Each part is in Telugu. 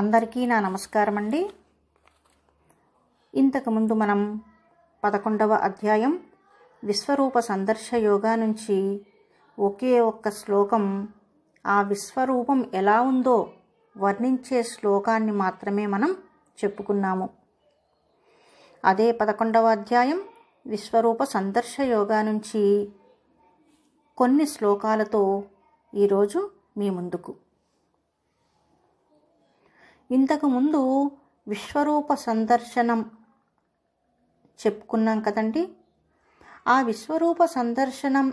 అందరికీ నా నమస్కారం అండి ఇంతకుముందు మనం పదకొండవ అధ్యాయం విశ్వరూప సందర్శ యోగా నుంచి ఒకే ఒక్క శ్లోకం ఆ విశ్వరూపం ఎలా ఉందో వర్ణించే శ్లోకాన్ని మాత్రమే మనం చెప్పుకున్నాము అదే పదకొండవ అధ్యాయం విశ్వరూప సందర్శ యోగా నుంచి కొన్ని శ్లోకాలతో ఈరోజు మీ ముందుకు ఇంతకుముందు విశ్వరూప సందర్శనం చెప్పుకున్నాం కదండి ఆ విశ్వరూప సందర్శనం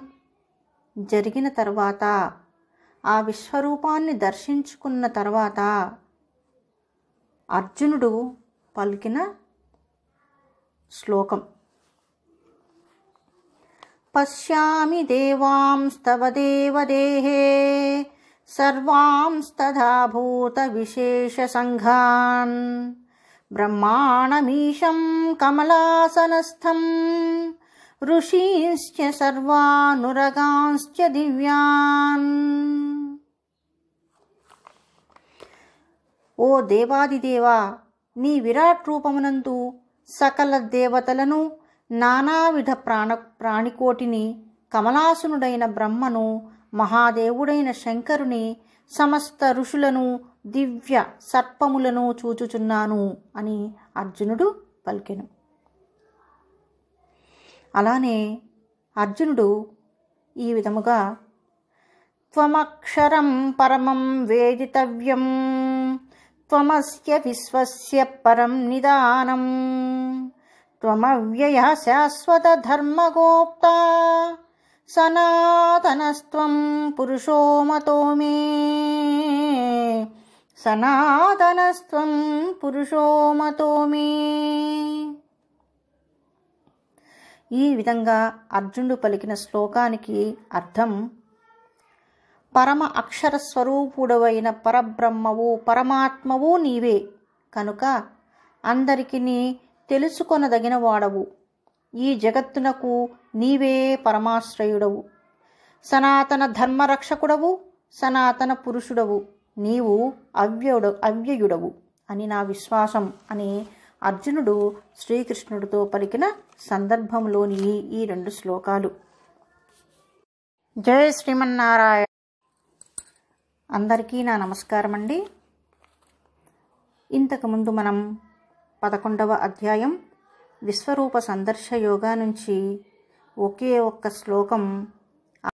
జరిగిన తర్వాత ఆ విశ్వరూపాన్ని దర్శించుకున్న తర్వాత అర్జునుడు పలికిన శ్లోకం పశ్యామి దేవాంస్తవ దేవదేహే सर्वांस्तथा भूतविशेषसङ्घान् ब्रह्माणमीशं కమలాసనస్థం ऋषींश्च सर्वानुरगांश्च దివ్యాన్ ఓ దేవాదిదేవా నీ విరాట్ రూపమునందు సకల దేవతలను నానావిధ ప్రాణ ప్రాణికోటిని కమలాసునుడైన బ్రహ్మను మహాదేవుడైన శంకరుని సమస్త ఋషులను దివ్య సర్పములను చూచుచున్నాను అని అర్జునుడు పలికెను అలానే అర్జునుడు ఈ విధముగా త్వమక్షరం పరమం వేదితవ్యం త్వమస్య విశ్వస్య పరం నిదానం త్వమవ్యయ శాశ్వత ధర్మగోప్తా సనాతనస్వం పురుషో మతో మే సనాతనస్వం పురుషో మతో మే ఈ విధంగా అర్జునుడు పలికిన శ్లోకానికి అర్థం పరమ అక్షర స్వరూపుడవైన పరబ్రహ్మవు పరమాత్మవు నీవే కనుక అందరికీ తెలుసుకొనదగిన వాడవు ఈ జగత్తునకు నీవే పరమాశ్రయుడవు సనాతన ధర్మరక్షకుడవు సనాతన పురుషుడవు నీవు అవ్యయుడ అవ్యయుడవు అని నా విశ్వాసం అని అర్జునుడు శ్రీకృష్ణుడితో పలికిన సందర్భంలోని ఈ రెండు శ్లోకాలు జయ శ్రీమన్నారాయణ అందరికీ నా నమస్కారం అండి ఇంతకుముందు మనం పదకొండవ అధ్యాయం విశ్వరూప సందర్శ యోగా నుంచి ఒకే ఒక్క శ్లోకం